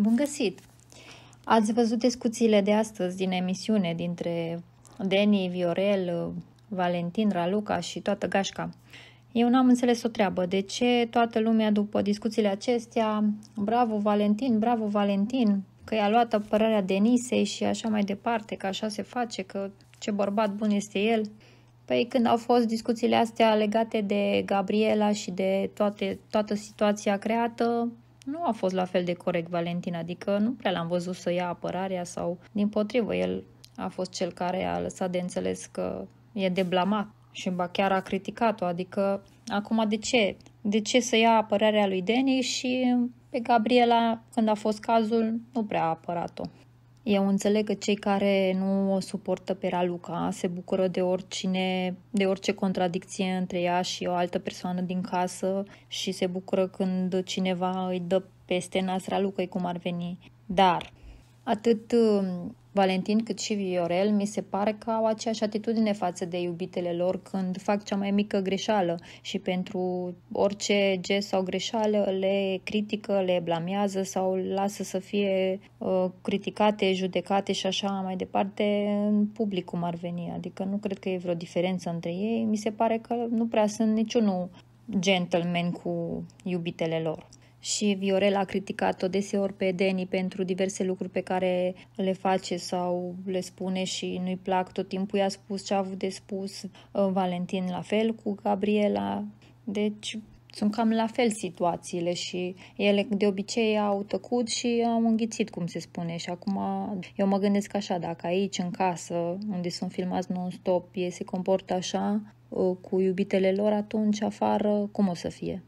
Bun găsit! Ați văzut discuțiile de astăzi din emisiune dintre Deni, Viorel, Valentin, Raluca și toată gașca. Eu n-am înțeles o treabă. De ce toată lumea după discuțiile acestea, bravo Valentin, bravo Valentin, că i-a luat apărarea Denisei și așa mai departe, că așa se face, că ce bărbat bun este el. Păi când au fost discuțiile astea legate de Gabriela și de toate, toată situația creată, nu a fost la fel de corect Valentin, adică nu prea l-am văzut să ia apărarea sau, din potrivă, el a fost cel care a lăsat de înțeles că e deblamat și ba chiar a criticat-o, adică acum de ce? De ce să ia apărarea lui Deni și pe Gabriela, când a fost cazul, nu prea a apărat-o. Eu înțeleg că cei care nu o suportă pe Raluca se bucură de oricine, de orice contradicție între ea și o altă persoană din casă și se bucură când cineva îi dă peste nas Raluca, cum ar veni. Dar atât Valentin cât și Viorel mi se pare că au aceeași atitudine față de iubitele lor când fac cea mai mică greșeală și pentru orice gest sau greșeală le critică, le blamează sau lasă să fie uh, criticate, judecate și așa mai departe în public cum ar veni. Adică nu cred că e vreo diferență între ei. Mi se pare că nu prea sunt niciunul gentleman cu iubitele lor și Viorel a criticat-o deseori pe Deni pentru diverse lucruri pe care le face sau le spune și nu-i plac. Tot timpul i-a spus ce a avut de spus. Uh, Valentin la fel cu Gabriela. Deci sunt cam la fel situațiile și ele de obicei au tăcut și au înghițit, cum se spune. Și acum eu mă gândesc așa, dacă aici, în casă, unde sunt filmați non-stop, ei se comportă așa uh, cu iubitele lor, atunci afară cum o să fie?